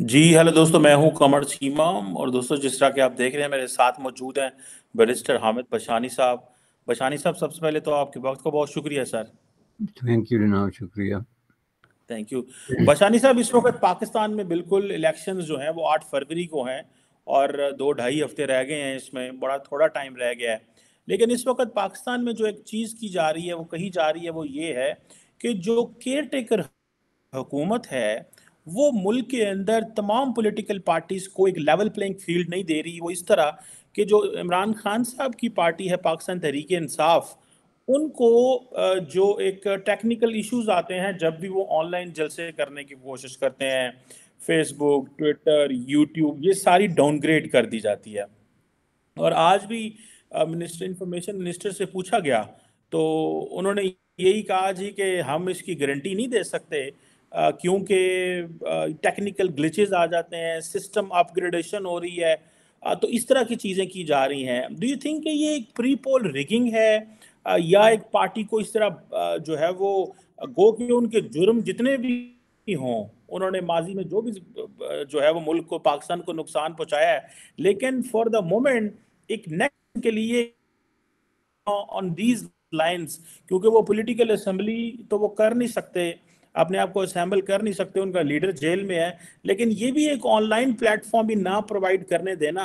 जी hello दोस्तों मैं हूं कमर सीमा और दोस्तों जिस तरह के आप देख रहे हैं मेरे साथ मौजूद हैं बैरिस्टर हामिद बशानी साहब बशानी साहब सबसे पहले तो आपके वक्त का बहुत शुक्रिया सर थैंक यू रिना शुक्रिया थैंक यू बशानी साहब इस वक्त पाकिस्तान में बिल्कुल इलेक्शंस जो हैं वो आठ फरवरी को हैं और दो ढाई हफ्ते रह गए हैं इसमें बड़ा थोड़ा टाइम रह गया है लेकिन इस वक्त पाकिस्तान में जो एक चीज़ की जा रही है वो कही जा रही है वो ये है कि जो केयर टेकर हुकूमत है वो मुल्क के अंदर तमाम पॉलिटिकल पार्टीज़ को एक लेवल प्लेइंग फील्ड नहीं दे रही वो इस तरह कि जो इमरान खान साहब की पार्टी है पाकिस्तान तहरीक इंसाफ उनको जो एक टेक्निकल इश्यूज आते हैं जब भी वो ऑनलाइन जलसे करने की कोशिश करते हैं फेसबुक ट्विटर यूट्यूब ये सारी डाउनग्रेड कर दी जाती है और आज भी मिनिस्टर इंफॉर्मेशन मिनिस्टर से पूछा गया तो उन्होंने यही कहा जी कि हम इसकी गारंटी नहीं दे सकते क्योंकि टेक्निकल ग्लिचेज़ आ जाते हैं सिस्टम अपग्रेडेशन हो रही है तो इस तरह की चीज़ें की जा रही हैं डू यू थिंक कि ये एक प्री पोल रिगिंग है या एक पार्टी को इस तरह जो है वो गो के उनके जुर्म जितने भी हों उन्होंने माजी में जो भी जो है वो मुल्क को पाकिस्तान को नुकसान पहुंचाया है लेकिन फॉर द मोमेंट एक नेक्स्ट के लिए ऑन दीज लाइंस क्योंकि वो पॉलिटिकल असेंबली तो वो कर नहीं सकते अपने आप को असेंबल कर नहीं सकते उनका लीडर जेल में है लेकिन ये भी एक ऑनलाइन प्लेटफॉर्म भी ना प्रोवाइड करने देना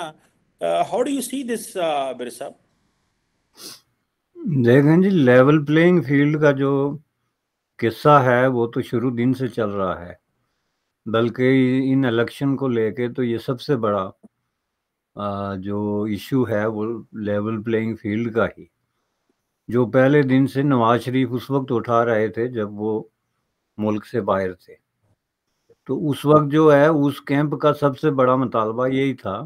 how do you see this बिरसा देखें जी लेवल प्लेइंग फील्ड का जो किस्सा है वो तो शुरू दिन से चल रहा है बल्कि इन इलेक्शन को लेके तो ये सबसे बड़ा जो इशू है वो लेवल प्लेइंग फील्ड का ही जो पहले दिन से नवाज शरीफ उस वक्त उठा रहे थे जब वो मुल्क से बाहर थे तो उस वक्त जो है उस कैंप का सबसे बड़ा मुतालबा यही था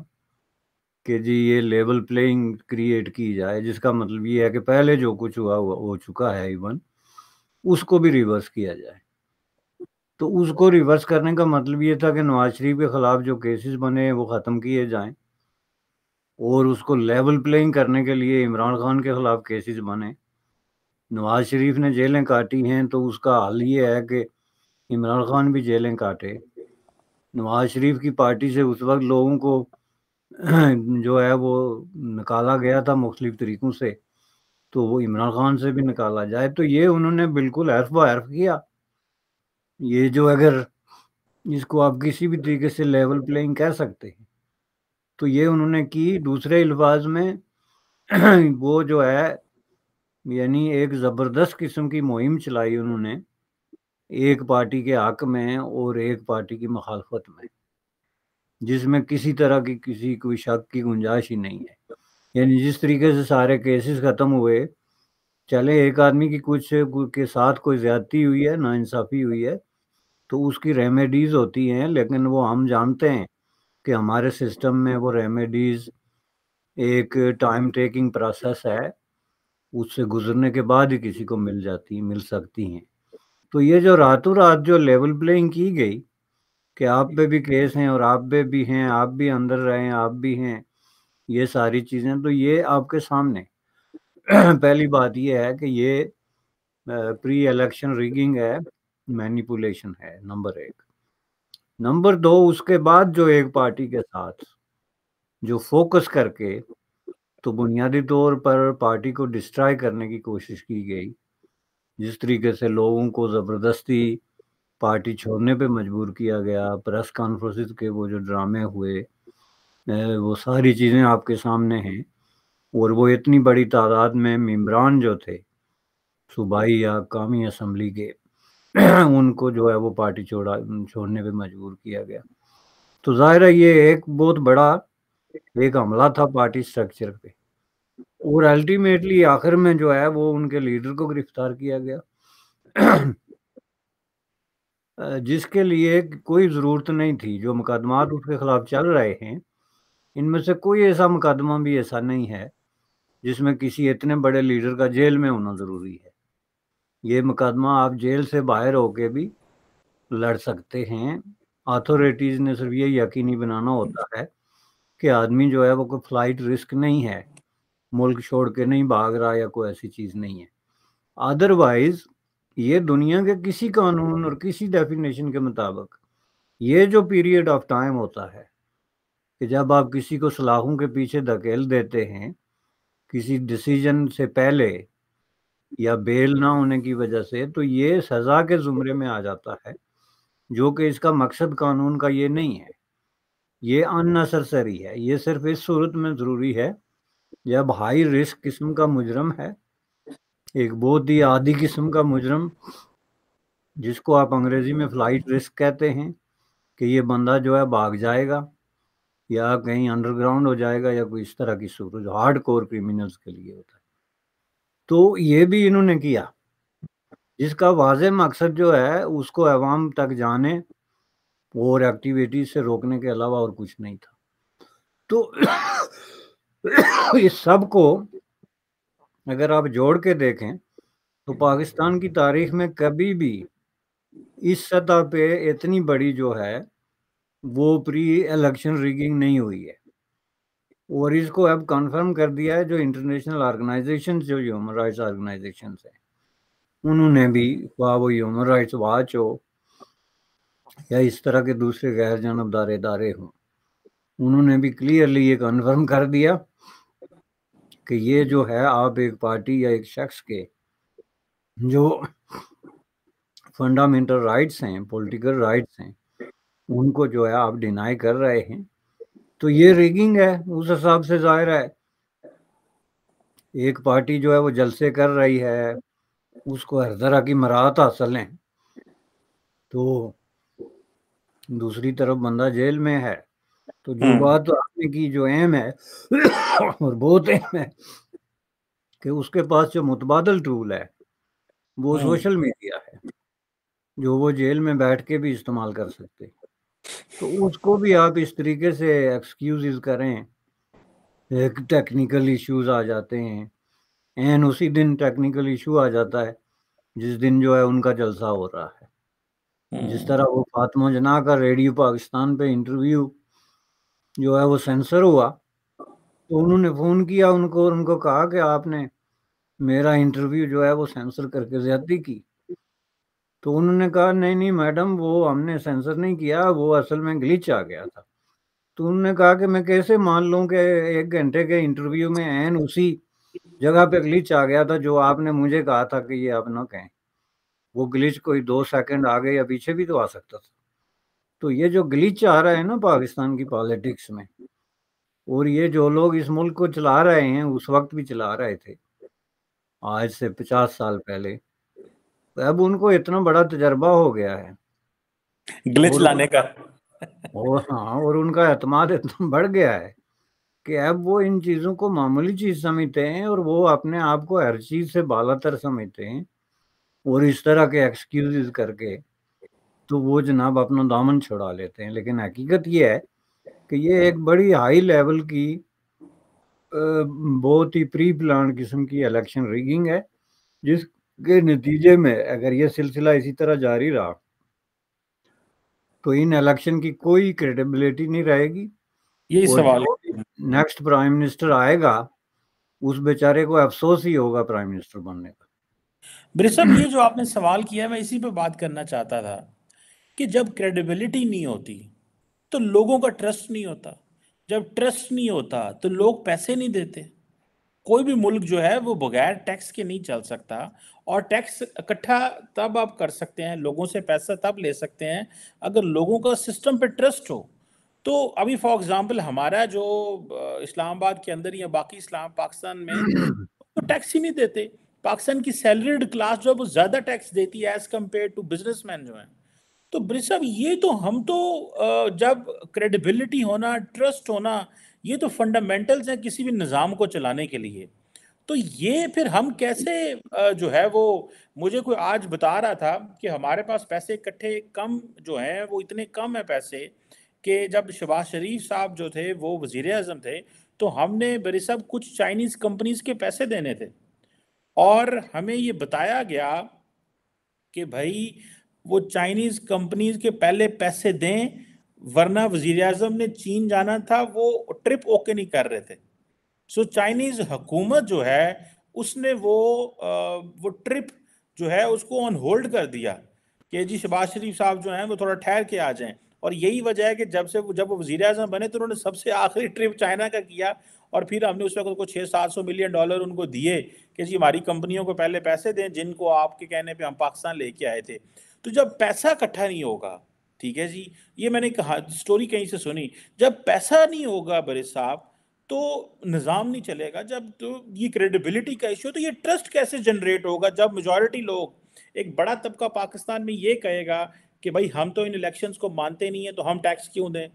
कि जी ये लेवल प्लेइंग क्रिएट की जाए जिसका मतलब ये है कि पहले जो कुछ हुआ हुआ हो चुका है इवन उसको भी रिवर्स किया जाए तो उसको रिवर्स करने का मतलब ये था कि नवाज शरीफ के ख़िलाफ़ जो केसेस बने वो ख़त्म किए जाएं और उसको लेवल प्लेइंग करने के लिए इमरान खान के ख़िलाफ़ केसेस बने नवाज शरीफ ने जेलें काटी हैं तो उसका हल ये है कि इमरान खान भी जेलें काटे नवाज शरीफ की पार्टी से उस वक्त लोगों को जो है वो निकाला गया था मुख्तलिफ तरीक़ों से तो वो इमरान खान से भी निकाला जाए तो ये उन्होंने बिल्कुल हर्फ ब हर्फ किया ये जो अगर इसको आप किसी भी तरीके से लेवल प्लेइंग कह सकते हैं तो ये उन्होंने की दूसरे अल्फाज में वो जो है यानी एक ज़बरदस्त किस्म की मुहिम चलाई उन्होंने एक पार्टी के हक में और एक पार्टी की मखालफत में जिसमें किसी तरह की किसी कोई शक की गुंजाइश ही नहीं है यानी जिस तरीके से सारे केसेस ख़त्म हुए चले एक आदमी की कुछ के साथ कोई ज्यादती हुई है नाइंसाफ़ी हुई है तो उसकी रेमेडीज़ होती हैं लेकिन वो हम जानते हैं कि हमारे सिस्टम में वो रेमेडीज़ एक टाइम टेकिंग प्रोसेस है उससे गुजरने के बाद ही किसी को मिल जाती मिल सकती हैं तो ये जो रातों रात जो लेवल प्लेइंग की गई कि आप पे भी केस हैं और आप पे भी हैं आप भी अंदर रहे हैं आप भी हैं ये सारी चीज़ें तो ये आपके सामने पहली बात ये है कि ये प्री इलेक्शन रिगिंग है मैनिपुलेशन है नंबर एक नंबर दो उसके बाद जो एक पार्टी के साथ जो फोकस करके तो बुनियादी तौर पर पार्टी को डिस्ट्रॉय करने की कोशिश की गई जिस तरीके से लोगों को ज़बरदस्ती पार्टी छोड़ने पे मजबूर किया गया प्रेस कॉन्फ्रेंस के वो जो ड्रामे हुए वो सारी चीज़ें आपके सामने हैं और वो इतनी बड़ी तादाद में मम्बरान जो थे सूबाई या कामी असम्बली के उनको जो है वो पार्टी छोड़ा छोड़ने पे मजबूर किया गया तो ज़ाहिर है ये एक बहुत बड़ा एक हमला था पार्टी स्ट्रक्चर पे और अल्टीमेटली आखिर में जो है वो उनके लीडर को गिरफ्तार किया गया जिसके लिए कोई ज़रूरत नहीं थी जो मुकदमा उसके खिलाफ चल रहे हैं इनमें से कोई ऐसा मुकदमा भी ऐसा नहीं है जिसमें किसी इतने बड़े लीडर का जेल में होना ज़रूरी है ये मुकदमा आप जेल से बाहर होके भी लड़ सकते हैं अथॉरिटीज़ ने सिर्फ ये यकीनी बनाना होता है कि आदमी जो है वो कोई फ्लाइट रिस्क नहीं है मुल्क छोड़ के नहीं भाग रहा या कोई ऐसी चीज़ नहीं है अदरवाइज ये दुनिया के किसी कानून और किसी डेफिनेशन के मुताबिक ये जो पीरियड ऑफ टाइम होता है कि जब आप किसी को सलाहों के पीछे धकेल देते हैं किसी डिसीजन से पहले या बेल ना होने की वजह से तो ये सज़ा के ज़ुमरे में आ जाता है जो कि इसका मकसद कानून का ये नहीं है ये अननेसेसरी है ये सिर्फ इस सूरत में ज़रूरी है जब हाई रिस्क किस्म का मुजरम है एक बहुत ही आदि किस्म का मुजरम जिसको आप अंग्रेजी में फ्लाइट रिस्क कहते हैं कि ये बंदा जो है भाग जाएगा या कहीं अंडरग्राउंड हो जाएगा या कोई इस तरह की सूरज हार्ड कोर क्रिमिनल्स के लिए होता है तो ये भी इन्होंने किया जिसका वाज मकसद जो है उसको अवाम तक जाने और एक्टिविटीज से रोकने के अलावा और कुछ नहीं था तो इस सब को अगर आप जोड़ के देखें तो पाकिस्तान की तारीख में कभी भी इस सतह पे इतनी बड़ी जो है वो प्री इलेक्शन रिगिंग नहीं हुई है और इसको अब कंफर्म कर दिया है जो इंटरनेशनल ऑर्गेनाइजेशन जो ह्यूमन राइट्स ऑर्गेनाइजेशन है उन्होंने भी वह वो ह्यूमन राइट्स वाच हो या इस तरह के दूसरे गैर जानबदार इदारे हों उन्होंने भी क्लियरली ये कन्फर्म कर दिया कि ये जो है आप एक पार्टी या एक शख्स के जो फंडामेंटल राइट्स हैं पॉलिटिकल राइट्स हैं उनको जो है आप डिनाई कर रहे हैं तो ये रिगिंग है उस हिसाब से जाहिर है एक पार्टी जो है वो जलसे कर रही है उसको हर तरह की मराहत हासिल है तो दूसरी तरफ बंदा जेल में है तो जो हम्म। बात आपने की जो एम है और बहुत एम है कि उसके पास जो मुतबादल टूल है वो हम्म। सोशल मीडिया है जो वो जेल में बैठ के भी इस्तेमाल कर सकते तो उसको भी आप इस तरीके से एक्सक्यूज करें एक टेक्निकल इश्यूज आ जाते हैं एन उसी दिन टेक्निकल इशू आ जाता है जिस दिन जो है उनका जलसा हो रहा है जिस हम्म। तरह वो फातमा जना का रेडियो पाकिस्तान पे इंटरव्यू जो है वो सेंसर हुआ तो उन्होंने फ़ोन किया उनको और उनको कहा कि आपने मेरा इंटरव्यू जो है वो सेंसर करके ज्यादा की तो उन्होंने कहा नहीं नहीं मैडम वो हमने सेंसर नहीं किया वो असल में ग्लिच आ गया था तो उन्होंने कहा कि मैं कैसे मान लूँ कि एक घंटे के इंटरव्यू में एन उसी जगह पे ग्लिच आ गया था जो आपने मुझे कहा था कि ये आप ना कहें वो ग्लिच कोई दो सेकंड गए या पीछे भी तो आ सकता था तो ये जो ग्लिच आ रहा है ना पाकिस्तान की पॉलिटिक्स में और ये जो लोग इस मुल्क को चला रहे हैं उस वक्त भी चला रहे थे आज से पचास साल पहले तो अब उनको इतना बड़ा तजर्बा हो गया है ग्लिच लाने का और हाँ और उनका अतमाद इतना बढ़ गया है कि अब वो इन चीज़ों को मामूली चीज़ समझते हैं और वो अपने आप को हर चीज़ से बालातर समझते हैं और इस तरह के एक्सक्यूज करके तो वो जनाब अपना दामन छुड़ा लेते हैं लेकिन हकीकत ये है कि ये एक बड़ी हाई लेवल की बहुत ही प्री प्लान किस्म की इलेक्शन रिगिंग है जिसके नतीजे में अगर ये सिलसिला इसी तरह जारी रहा तो इन इलेक्शन की कोई क्रेडिबिलिटी नहीं रहेगी यही सवाल नेक्स्ट प्राइम मिनिस्टर आएगा उस बेचारे को अफसोस ही होगा प्राइम मिनिस्टर बनने का ये जो आपने सवाल किया मैं इसी पे बात करना चाहता था कि जब क्रेडिबिलिटी नहीं होती तो लोगों का ट्रस्ट नहीं होता जब ट्रस्ट नहीं होता तो लोग पैसे नहीं देते कोई भी मुल्क जो है वो बगैर टैक्स के नहीं चल सकता और टैक्स इकट्ठा तब आप कर सकते हैं लोगों से पैसा तब ले सकते हैं अगर लोगों का सिस्टम पे ट्रस्ट हो तो अभी फॉर एग्जांपल हमारा जो इस्लामाबाद के अंदर या बाकी इस्लाम पाकिस्तान में तो टैक्स ही नहीं देते पाकिस्तान की सैलरीड क्लास जो है वो ज़्यादा टैक्स देती है एज़ कम्पेयर टू बिजनेस जो हैं तो ब्रिज साहब ये तो हम तो जब क्रेडिबिलिटी होना ट्रस्ट होना ये तो फंडामेंटल्स हैं किसी भी निज़ाम को चलाने के लिए तो ये फिर हम कैसे जो है वो मुझे कोई आज बता रहा था कि हमारे पास पैसे इकट्ठे कम जो हैं वो इतने कम हैं पैसे कि जब शबाज शरीफ साहब जो थे वो वज़ी अजम थे तो हमने बरी साहब कुछ चाइनीज़ कंपनीज़ के पैसे देने थे और हमें ये बताया गया कि भाई वो चाइनीज कंपनीज के पहले पैसे दें वरना वजीर अजम ने चीन जाना था वो ट्रिप ओके नहीं कर रहे थे सो चाइनीज हुकूमत जो है उसने वो वो ट्रिप जो है उसको ऑन होल्ड कर दिया कि जी शबाज शरीफ साहब जो हैं वो थोड़ा ठहर के आ जाएं और यही वजह है कि जब से जब वो वजीर अजम बने तो उन्होंने सबसे आखिरी ट्रिप चाइना का किया और फिर हमने उस वक्त उनको छः सात सौ मिलियन डॉलर उनको दिए कि जी हमारी कंपनियों को पहले पैसे दें जिनको आपके कहने पे हम पाकिस्तान लेके आए थे तो जब पैसा इकट्ठा नहीं होगा ठीक है जी ये मैंने कहा स्टोरी कहीं से सुनी जब पैसा नहीं होगा बरे साहब तो निज़ाम नहीं चलेगा जब तो ये क्रेडिबिलिटी का इशू तो ये ट्रस्ट कैसे जनरेट होगा जब मेजॉरिटी लोग एक बड़ा तबका पाकिस्तान में ये कहेगा कि भाई हम तो इन इलेक्शंस को मानते नहीं हैं तो हम टैक्स क्यों दें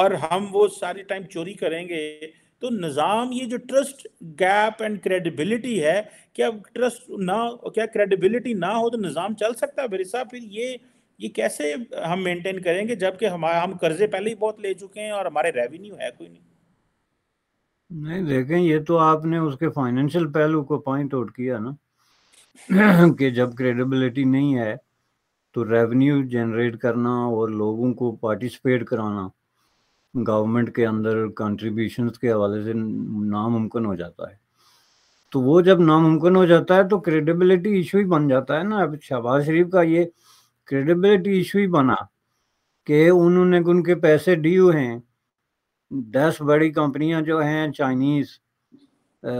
और हम वो सारे टाइम चोरी करेंगे तो निज़ाम ये जो ट्रस्ट गैप एंड क्रेडिबिलिटी है क्या ट्रस्ट ना क्या क्रेडिबिलिटी ना हो तो निज़ाम चल सकता है मेरे साहब फिर ये ये कैसे हम मेंटेन करेंगे जबकि हमारा हम कर्जे पहले ही बहुत ले चुके हैं और हमारे रेवेन्यू है कोई नहीं नहीं देखें ये तो आपने उसके फाइनेंशियल पहलू को पॉइंट आउट किया ना कि जब क्रेडिबिलिटी नहीं है तो रेवेन्यू जनरेट करना और लोगों को पार्टिसिपेट कराना गवर्नमेंट के अंदर कंट्रीब्यूशन के हवाले से नामुमकिन हो जाता है तो वो जब नामुमकिन हो जाता है तो क्रेडिबिलिटी इशू ही बन जाता है ना अब शहबाज शरीफ का ये क्रेडिबिलिटी इशू ही बना कि उन्होंने उनके पैसे ड्यू हैं दस बड़ी कंपनियां जो हैं चाइनीज़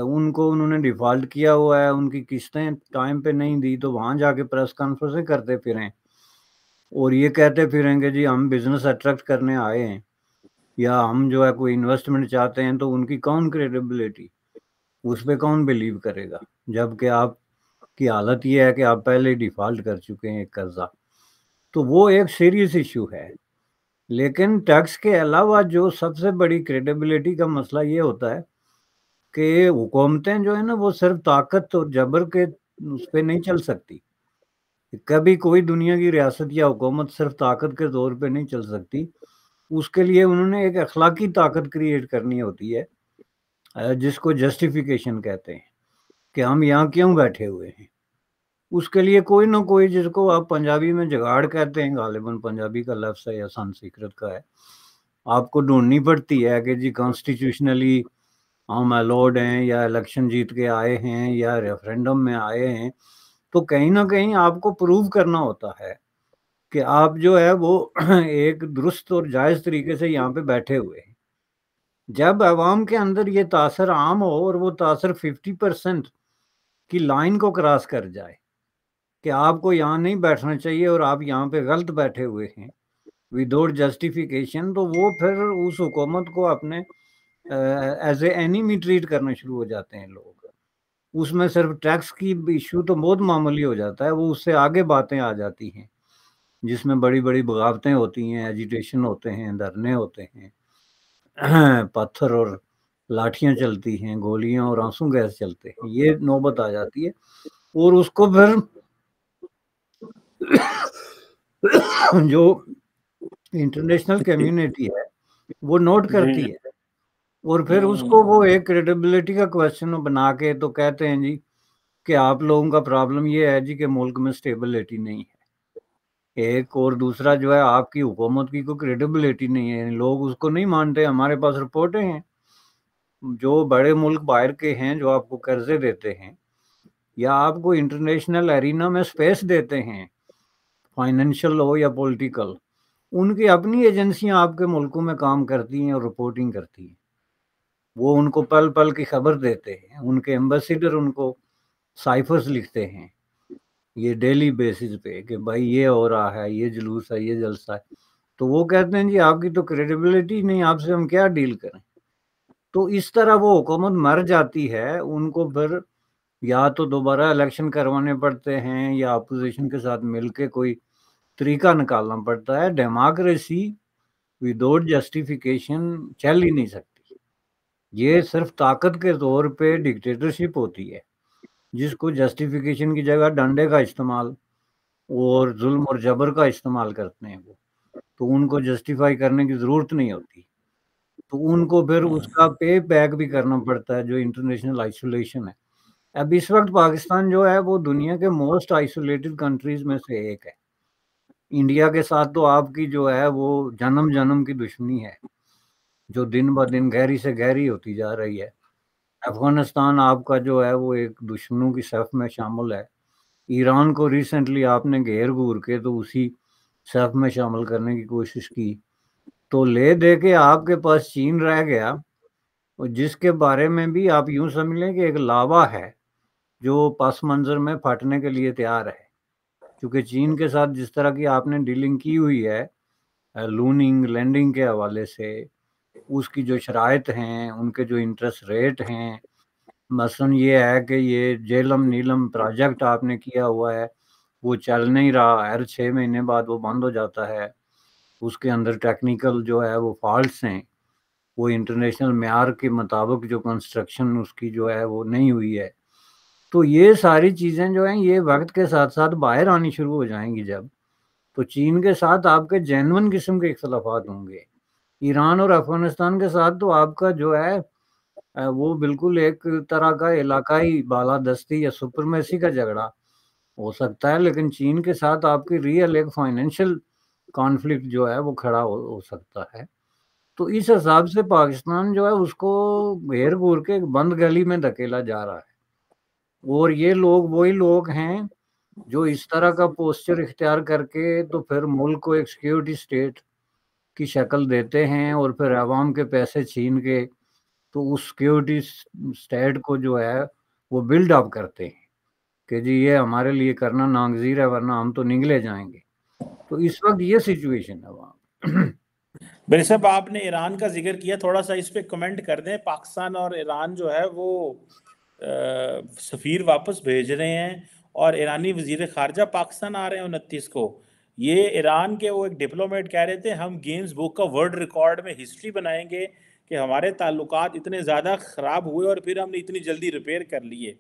उनको उन्होंने डिफ़ॉल्ट किया हुआ है उनकी किस्तें टाइम पे नहीं दी तो वहां जाके प्रेस कॉन्फ्रेंसें करते फिरें और ये कहते फिरेंगे जी हम बिज़नेस अट्रैक्ट करने आए हैं या हम जो है कोई इन्वेस्टमेंट चाहते हैं तो उनकी कौन क्रेडिबिलिटी उस पर कौन बिलीव करेगा जबकि आप की हालत यह है कि आप पहले डिफ़ॉल्ट कर चुके हैं एक कर्ज़ा तो वो एक सीरियस इशू है लेकिन टैक्स के अलावा जो सबसे बड़ी क्रेडिबिलिटी का मसला ये होता है कि हुकूमतें जो है ना वो सिर्फ ताकत और जबर के उस पर नहीं चल सकती कभी कोई दुनिया की रियासत या हुकूमत सिर्फ ताकत के तौर पे नहीं चल सकती उसके लिए उन्होंने एक अखलाकी ताकत क्रिएट करनी होती है जिसको जस्टिफिकेशन कहते हैं कि हम यहाँ क्यों बैठे हुए हैं उसके लिए कोई ना कोई जिसको आप पंजाबी में जगाड़ कहते हैं गालिबन पंजाबी का लफ्ज़ है या संस्कृत का है आपको ढूंढनी पड़ती है कि जी कॉन्स्टिट्यूशनली हम अलाउड हैं या इलेक्शन जीत के आए हैं या रेफरेंडम में आए हैं तो कहीं ना कहीं आपको प्रूव करना होता है कि आप जो है वो एक दुरुस्त और जायज़ तरीके से यहाँ पे बैठे हुए हैं जब आवाम के अंदर ये तासर आम हो और वो तासर 50 परसेंट की लाइन को क्रॉस कर जाए कि आपको यहाँ नहीं बैठना चाहिए और आप यहाँ पे गलत बैठे हुए हैं विदाउट जस्टिफिकेशन तो वो फिर उस हुकूमत को अपने एज ए एनिमी ट्रीट करना शुरू हो जाते हैं लोग उसमें सिर्फ टैक्स की इशू तो बहुत मामूली हो जाता है वो उससे आगे बातें आ जाती हैं जिसमें बड़ी बड़ी बगावतें होती हैं एजिटेशन होते हैं धरने होते हैं पत्थर और लाठियां चलती हैं गोलियां और आंसू गैस चलते हैं ये नौबत आ जाती है और उसको फिर जो इंटरनेशनल कम्युनिटी है वो नोट करती है और फिर उसको वो हम्म। एक क्रेडिबिलिटी का क्वेश्चन बना के तो कहते हैं जी कि आप लोगों का प्रॉब्लम ये है जी कि मुल्क में स्टेबिलिटी नहीं है एक और दूसरा जो है आपकी हुकूमत की कोई क्रेडिबिलिटी नहीं है लोग उसको नहीं मानते हमारे पास रिपोर्टें हैं जो बड़े मुल्क बाहर के हैं जो आपको कर्जे देते हैं या आपको इंटरनेशनल एरिना में स्पेस देते हैं फाइनेंशियल हो या पॉलिटिकल उनकी अपनी एजेंसियां आपके मुल्कों में काम करती हैं और रिपोर्टिंग करती हैं वो उनको पल पल की खबर देते हैं उनके एम्बेसडर उनको साइफर्स लिखते हैं ये डेली बेसिस पे कि भाई ये हो रहा है ये जुलूस है ये जलसा है तो वो कहते हैं जी आपकी तो क्रेडिबिलिटी नहीं आपसे हम क्या डील करें तो इस तरह वो हुकूमत मर जाती है उनको फिर या तो दोबारा इलेक्शन करवाने पड़ते हैं या अपोजिशन के साथ मिलके कोई तरीका निकालना पड़ता है डेमोक्रेसी विदाउट जस्टिफिकेशन चल ही नहीं सकती ये सिर्फ ताकत के तौर पे डिक्टेटरशिप होती है जिसको जस्टिफिकेशन की जगह डंडे का इस्तेमाल और जुल्म और जबर का इस्तेमाल करते हैं वो तो उनको जस्टिफाई करने की ज़रूरत नहीं होती तो उनको फिर हाँ। उसका पे बैक भी करना पड़ता है जो इंटरनेशनल आइसोलेशन है अब इस वक्त पाकिस्तान जो है वो दुनिया के मोस्ट आइसोलेटेड कंट्रीज में से एक है इंडिया के साथ तो आपकी जो है वो जन्म जन्म की दुश्मनी है जो दिन ब दिन गहरी से गहरी होती जा रही है अफगानिस्तान आपका जो है वो एक दुश्मनों की सफ में शामिल है ईरान को रिसेंटली आपने घेर घूर के तो उसी सफ में शामिल करने की कोशिश की तो ले दे के आपके पास चीन रह गया और जिसके बारे में भी आप यूं समझ लें कि एक लावा है जो पस मंजर में फटने के लिए तैयार है क्योंकि चीन के साथ जिस तरह की आपने डीलिंग की हुई है लूनिंग लैंडिंग के हवाले से उसकी जो शरात हैं उनके जो इंटरेस्ट रेट हैं मसन ये है कि ये जेलम नीलम प्रोजेक्ट आपने किया हुआ है वो चल नहीं रहा हर छः महीने बाद वो बंद हो जाता है उसके अंदर टेक्निकल जो है वो फॉल्ट हैं वो इंटरनेशनल मैार के मुताबिक जो कंस्ट्रक्शन उसकी जो है वो नहीं हुई है तो ये सारी चीज़ें जो हैं ये वक्त के साथ साथ बाहर आनी शुरू हो जाएंगी जब तो चीन के साथ आपके जैनवन किस्म के इख्तलाफात होंगे ईरान और अफगानिस्तान के साथ तो आपका जो है वो बिल्कुल एक तरह का इलाकाई दस्ती या सुपरमेसी का झगड़ा हो सकता है लेकिन चीन के साथ आपकी रियल एक फाइनेंशियल कॉन्फ्लिक्ट जो है वो खड़ा हो, हो सकता है तो इस हिसाब से पाकिस्तान जो है उसको घेर घूर के एक बंद गली में धकेला जा रहा है और ये लोग वही लोग हैं जो इस तरह का पोस्चर इख्तियार करके तो फिर मुल्क को एक सिक्योरिटी स्टेट की शक्ल देते हैं और फिर आवाम के पैसे छीन के तो उस सिक्योरिटी स्टेट को जो है वो बिल्ड अप करते हैं कि जी ये हमारे लिए करना नागजीर है वरना हम तो निगले जाएंगे तो इस वक्त ये सिचुएशन है वहाँ मेरे साहब आपने ईरान का जिक्र किया थोड़ा सा इस पर कमेंट कर दें पाकिस्तान और ईरान जो है वो सफ़ीर वापस भेज रहे हैं और ईरानी वजीर खारजा पाकिस्तान आ रहे हैं उनतीस को ये ईरान के वो एक डिप्लोमेट कह रहे थे हम गेम्स बुक का वर्ल्ड रिकॉर्ड में हिस्ट्री बनाएंगे कि हमारे ताल्लुक इतने ज़्यादा ख़राब हुए और फिर हमने इतनी जल्दी रिपेयर कर लिए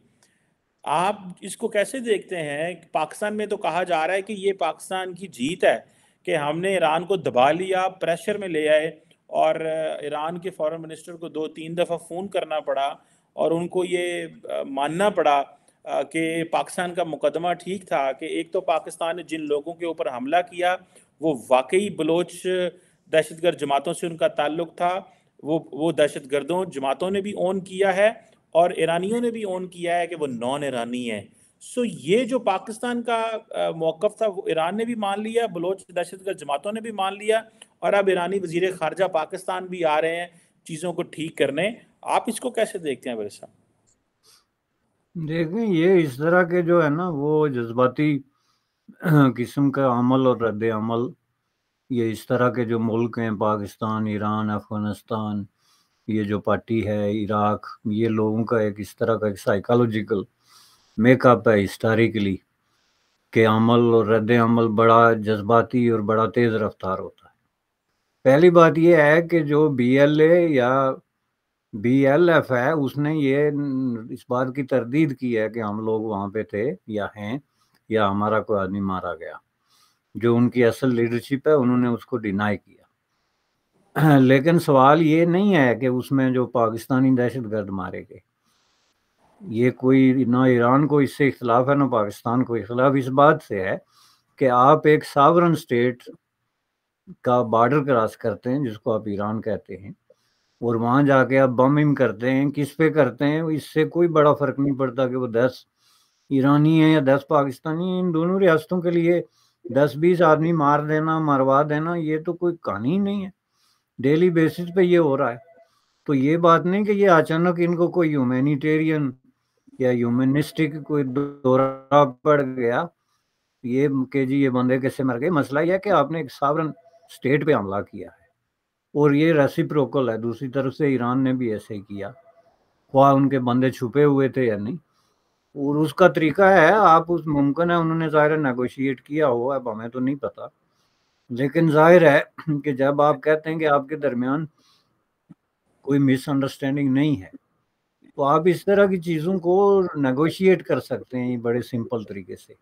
आप इसको कैसे देखते हैं पाकिस्तान में तो कहा जा रहा है कि ये पाकिस्तान की जीत है कि हमने ईरान को दबा लिया प्रेशर में ले आए और ईरान के फॉरेन मिनिस्टर को दो तीन दफ़ा फ़ोन करना पड़ा और उनको ये मानना पड़ा कि पाकिस्तान का मुकदमा ठीक था कि एक तो पाकिस्तान ने जिन लोगों के ऊपर हमला किया वो वाकई बलोच दहशतगर्द जमातों से उनका ताल्लुक था वो वो दहशत गर्दों जमातों ने भी ओन किया है और ईरानियों ने भी ओन किया है कि वो नॉन ईरानी है सो ये जो पाकिस्तान का मौक़ था वो ईरान ने भी मान लिया बलोच दहशत गर्द जमातों ने भी मान लिया और अब ईरानी वजीर खारजा पाकिस्तान भी आ रहे हैं चीज़ों को ठीक करने आप इसको कैसे देखते हैं मेरे साहब देखें ये इस तरह के जो है ना वो जज्बाती किस्म का अमल और रद्द अमल ये इस तरह के जो मुल्क हैं पाकिस्तान ईरान अफगानिस्तान ये जो पार्टी है इराक ये लोगों का एक इस तरह का एक साइकोलॉजिकल मेकअप है हिस्टारिकली के अमल और रद्द अमल बड़ा जज्बाती और बड़ा तेज़ रफ्तार होता है पहली बात यह है कि जो बी या बी एल एफ है उसने ये इस बात की तरदीद की है कि हम लोग वहाँ पे थे या हैं या हमारा कोई आदमी मारा गया जो उनकी असल लीडरशिप है उन्होंने उसको डिनाई किया लेकिन सवाल ये नहीं है कि उसमें जो पाकिस्तानी दहशत गर्द मारे गए ये कोई ना ईरान को इससे इख्तलाफ है ना पाकिस्तान को इख्तलाफ इस बात से है कि आप एक सावरन स्टेट का बॉर्डर क्रॉस करते हैं जिसको आप ईरान कहते हैं और वहां जाके आप बम करते हैं किस पे करते हैं इससे कोई बड़ा फर्क नहीं पड़ता कि वो दस ईरानी है या दस पाकिस्तानी इन दोनों रियासतों के लिए दस बीस आदमी मार देना मरवा देना ये तो कोई कहानी नहीं है डेली बेसिस पे ये हो रहा है तो ये बात नहीं कि ये अचानक इनको कोई ह्यूमैनिटेरियन या ह्यूमनिस्टिक कोई दौरा पड़ गया ये के जी ये बंदे कैसे मर गए मसला यह कि आपने एक सावरन स्टेट पे हमला किया है और ये रेसिप्रोकल है दूसरी तरफ से ईरान ने भी ऐसे किया ख्वाह उनके बंदे छुपे हुए थे या नहीं और उसका तरीका है आप उस मुमकिन है उन्होंने ज़ाहिर नेगोशिएट किया हो अब हमें तो नहीं पता लेकिन जाहिर है कि जब आप कहते हैं कि आपके दरमियान कोई मिसअंडरस्टैंडिंग नहीं है तो आप इस तरह की चीज़ों को नेगोशिएट कर सकते हैं बड़े सिंपल तरीके से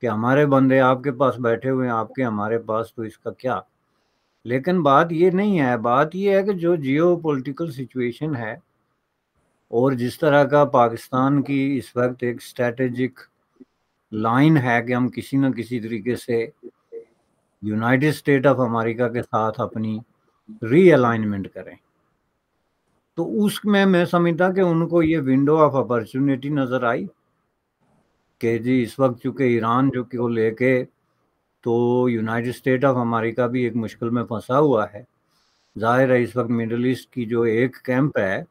कि हमारे बंदे आपके पास बैठे हुए हैं आपके हमारे पास तो इसका क्या लेकिन बात ये नहीं है बात ये है कि जो जियो पोलिटिकल सिचुएशन है और जिस तरह का पाकिस्तान की इस वक्त एक स्ट्रेटेजिक लाइन है कि हम किसी न किसी तरीके से यूनाइटेड स्टेट ऑफ अमेरिका के साथ अपनी रीअलाइनमेंट करें तो उसमें मैं समझता कि उनको ये विंडो ऑफ अपॉर्चुनिटी नज़र आई कि जी इस वक्त चूँकि ईरान जो कि वो लेके तो यूनाइटेड स्टेट ऑफ अमेरिका भी एक मुश्किल में फंसा हुआ है जाहिर है इस वक्त मिडल ईस्ट की जो एक कैंप है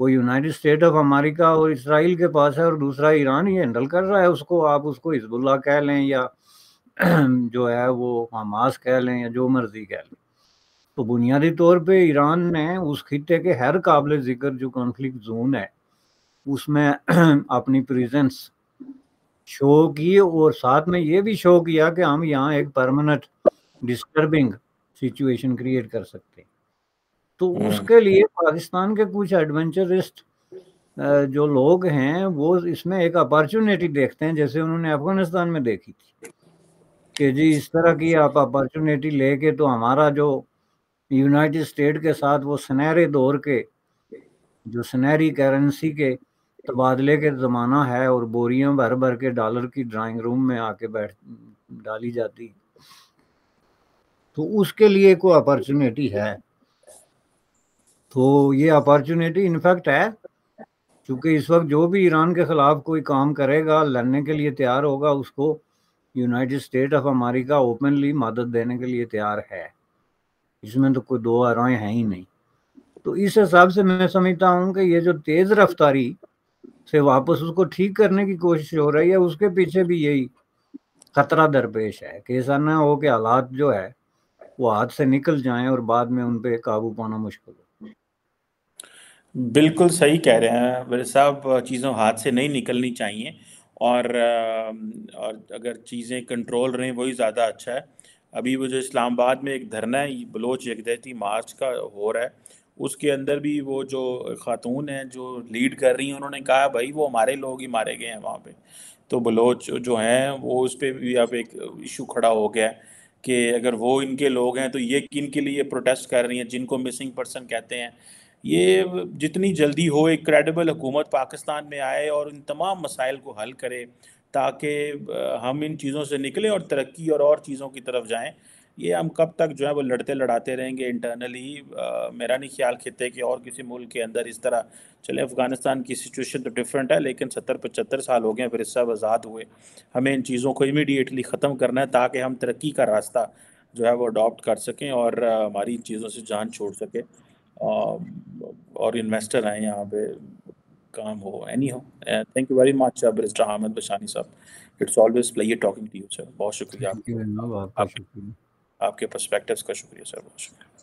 वो यूनाइटेड स्टेट ऑफ अमेरिका और इसराइल के पास है और दूसरा ईरान ही हैंडल कर रहा है उसको आप उसको हिजबुल्ला कह लें या जो है वो हमास कह लें या जो मर्जी कह लें तो बुनियादी तौर पे ईरान ने उस खत्े के हर काबिल ज़िक्र जो कॉन्फ्लिक्ट जोन है उसमें अपनी प्रेजेंस शो की और साथ में ये भी शो किया कि हम यहाँ एक परमानेंट डिस्टर्बिंग सिचुएशन क्रिएट कर सकते हैं तो हम्म। उसके लिए पाकिस्तान के कुछ एडवेंचरिस्ट जो लोग हैं वो इसमें एक अपॉर्चुनिटी देखते हैं जैसे उन्होंने अफगानिस्तान में देखी थी कि जी इस तरह की आप अपॉर्चुनिटी लेके तो हमारा जो यूनाइटेड स्टेट के साथ वो सुनहरे दौर के जो सुनहरी करेंसी के तबादले के ज़माना है और बोरियां भर भर के डॉलर की ड्राइंग रूम में आके बैठ डाली जाती तो उसके लिए कोई अपॉर्चुनिटी है तो ये अपॉर्चुनिटी इनफैक्ट है क्योंकि इस वक्त जो भी ईरान के ख़िलाफ़ कोई काम करेगा लड़ने के लिए तैयार होगा उसको United States of America openly मदद देने के लिए तैयार है इसमें तो कोई दो आराएँ हैं ही नहीं तो इस हिसाब से मैं समझता हूँ कि ये जो तेज़ रफ्तारी से वापस उसको ठीक करने की कोशिश हो रही है उसके पीछे भी यही खतरा दरपेश है कि ऐसा ना हो कि हालात जो है वो हाथ से निकल जाए और बाद में उन पर काबू पाना मुश्किल हो बिल्कुल सही कह रहे हैं वे साहब चीज़ों हाथ से नहीं निकलनी चाहिए और और अगर चीज़ें कंट्रोल रहें वही ज़्यादा अच्छा है अभी वो जो इस्लामाबाद में एक धरना है बलोच यकदहती मार्च का हो रहा है उसके अंदर भी वो जो खातून हैं जो लीड कर रही हैं उन्होंने कहा भाई वो हमारे लोग ही मारे गए हैं वहाँ पे तो बलोच जो हैं वो उस पर भी अब एक इशू खड़ा हो गया है कि अगर वो इनके लोग हैं तो ये किन के लिए प्रोटेस्ट कर रही हैं जिनको मिसिंग पर्सन कहते हैं ये जितनी जल्दी हो एक क्रेडिबल हुकूमत पाकिस्तान में आए और इन तमाम मसाइल को हल करे ताकि हम इन चीज़ों से निकलें और तरक्की और और चीज़ों की तरफ जाएं ये हम कब तक जो है वो लड़ते लड़ाते रहेंगे इंटरनली मेरा नहीं ख्याल खेते कि और किसी मुल्क के अंदर इस तरह चले अफ़गानिस्तान की सिचुएशन तो डिफरेंट है लेकिन सत्तर पचहत्तर साल हो गए फिर इस सब आज़ाद हुए हमें इन चीज़ों को इमीडिएटली ख़त्म करना है ताकि हम तरक्की का रास्ता जो है वो अडोप्ट कर सकें और हमारी इन चीज़ों से जान छोड़ सकें और इन्वेस्टर आए यहाँ पे काम हो एनी हो thank you very much barrister Ahmed Bashani साहब it's always pleasure talking to you sir बहुत शुक्रिया आपका आपके पर्सपेक्टिव्स का शुक्रिया सर बहुत शुक्रिया